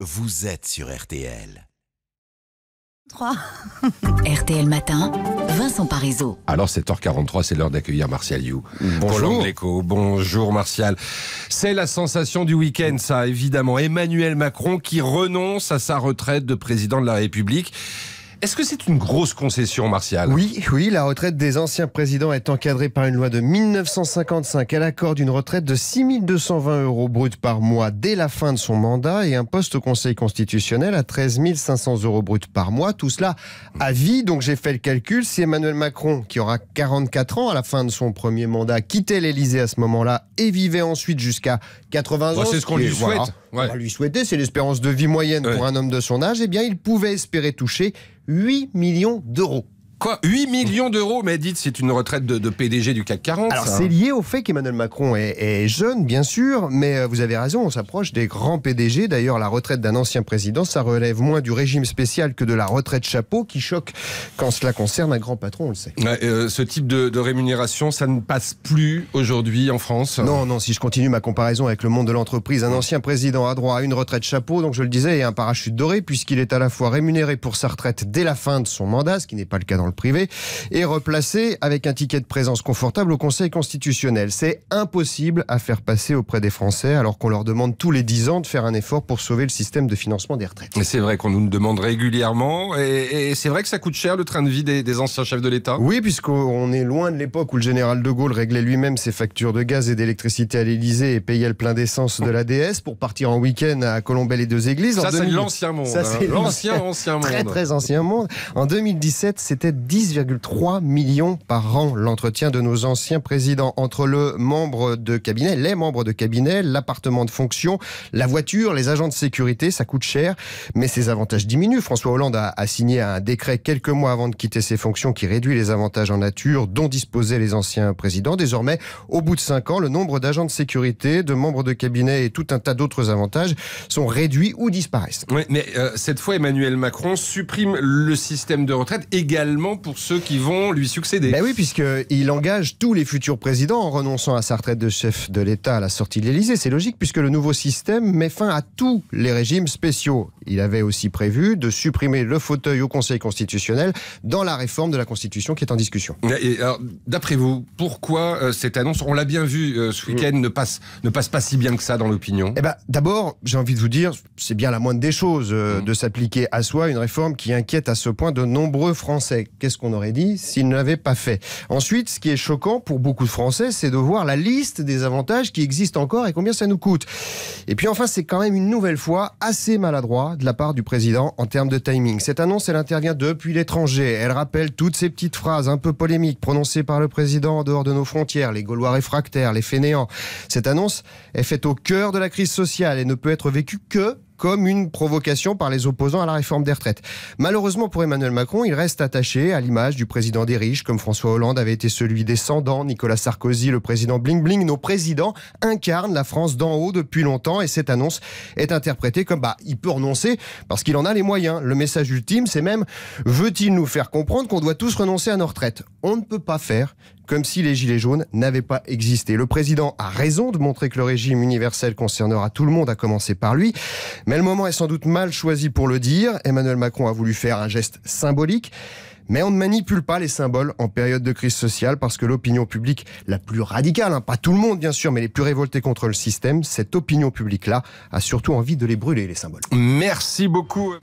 Vous êtes sur RTL. 3. RTL Matin, Vincent Parisot. Alors 7h43, c'est l'heure d'accueillir Martial You. Bonjour bonjour Martial. C'est la sensation du week-end ça, évidemment. Emmanuel Macron qui renonce à sa retraite de président de la République. Est-ce que c'est une grosse concession, Martial Oui, oui, la retraite des anciens présidents est encadrée par une loi de 1955. Elle accorde une retraite de 6220 euros bruts par mois dès la fin de son mandat et un poste au Conseil constitutionnel à 13 500 euros bruts par mois. Tout cela à vie, donc j'ai fait le calcul. Si Emmanuel Macron, qui aura 44 ans à la fin de son premier mandat, quittait l'Élysée à ce moment-là et vivait ensuite jusqu'à 80 bah, ans... c'est ce qu'on lui souhaite on lui souhaiter, c'est l'espérance de vie moyenne pour un homme de son âge, eh bien, il pouvait espérer toucher 8 millions d'euros. Quoi 8 millions d'euros, mais dites, c'est une retraite de, PDG du CAC 40. Alors, c'est hein. lié au fait qu'Emmanuel Macron est, jeune, bien sûr, mais euh, vous avez raison, on s'approche des grands PDG. D'ailleurs, la retraite d'un ancien président, ça relève moins du régime spécial que de la retraite chapeau, qui choque quand cela concerne un grand patron, on le sait. Euh, ce type de, rémunération, ça ne passe plus aujourd'hui en France Non, non, si je continue ma comparaison avec le monde de l'entreprise, un ancien président a droit à une retraite chapeau, donc je le disais, et un parachute doré, puisqu'il est à la fois rémunéré pour sa retraite dès la fin de son mandat, ce qui n'est pas le cas dans le privé, est replacé avec un ticket de présence confortable au Conseil constitutionnel. C'est impossible à faire passer auprès des Français alors qu'on leur demande tous les 10 ans de faire un effort pour sauver le système de financement des retraites. Mais C'est vrai qu'on nous le demande régulièrement et, c'est vrai que ça coûte cher le train de vie des, anciens chefs de l'État. Oui, puisqu'on est loin de l'époque où le général de Gaulle réglait lui-même ses factures de gaz et d'électricité à l'Élysée et payait le plein d'essence de la DS pour partir en week-end à Colombelles et deux églises. Ça, c'est l'ancien monde. Ça, c'est hein. L'ancien, ancien monde. Très, très ancien monde. En 2017, c'était 10,3 millions par an l'entretien de nos anciens présidents entre le membre de cabinet, les membres de cabinet, l'appartement de fonction, la voiture, les agents de sécurité, ça coûte cher, mais ces avantages diminuent. François Hollande a, signé un décret quelques mois avant de quitter ses fonctions qui réduit les avantages en nature dont disposaient les anciens présidents. Désormais, au bout de cinq ans, le nombre d'agents de sécurité, de membres de cabinet et tout un tas d'autres avantages sont réduits ou disparaissent. mais euh, cette fois, Emmanuel Macron supprime le système de retraite également pour ceux qui vont lui succéder. Ben oui, puisqu'il engage tous les futurs présidents en renonçant à sa retraite de chef de l'État à la sortie de l'Élysée. C'est logique, puisque le nouveau système met fin à tous les régimes spéciaux. Il avait aussi prévu de supprimer le fauteuil au Conseil constitutionnel dans la réforme de la Constitution qui est en discussion. D'après vous, pourquoi euh, cette annonce, on l'a bien vu euh, ce week-end, mm. ne, passe, ne passe pas si bien que ça dans l'opinion eh ben, D'abord, j'ai envie de vous dire, c'est bien la moindre des choses euh, mm. de s'appliquer à soi une réforme qui inquiète à ce point de nombreux Français qu'est-ce qu'on aurait dit s'il ne l'avait pas fait Ensuite, ce qui est choquant pour beaucoup de Français, c'est de voir la liste des avantages qui existent encore et combien ça nous coûte. Et puis enfin, c'est quand même une nouvelle fois assez maladroit de la part du président en termes de timing. Cette annonce, elle intervient depuis l'étranger. Elle rappelle toutes ces petites phrases un peu polémiques prononcées par le président en dehors de nos frontières, les Gaulois réfractaires, les fainéants. Cette annonce est faite au cœur de la crise sociale et ne peut être vécue que comme une provocation par les opposants à la réforme des retraites. Malheureusement pour Emmanuel Macron, il reste attaché à l'image du président des riches, comme François Hollande avait été celui descendant, Nicolas Sarkozy, le président Bling Bling. Nos présidents incarnent la France d'en haut depuis longtemps et cette annonce est interprétée comme bah, il peut renoncer parce qu'il en a les moyens. Le message ultime, c'est même veut-il nous faire comprendre qu'on doit tous renoncer à nos retraites On ne peut pas faire comme si les Gilets jaunes n'avaient pas existé. Le président a raison de montrer que le régime universel concernera tout le monde, à commencer par lui, mais le moment est sans doute mal choisi pour le dire. Emmanuel Macron a voulu faire un geste symbolique. Mais on ne manipule pas les symboles en période de crise sociale parce que l'opinion publique la plus radicale, hein, pas tout le monde bien sûr, mais les plus révoltés contre le système, cette opinion publique-là a surtout envie de les brûler, les symboles. Merci beaucoup.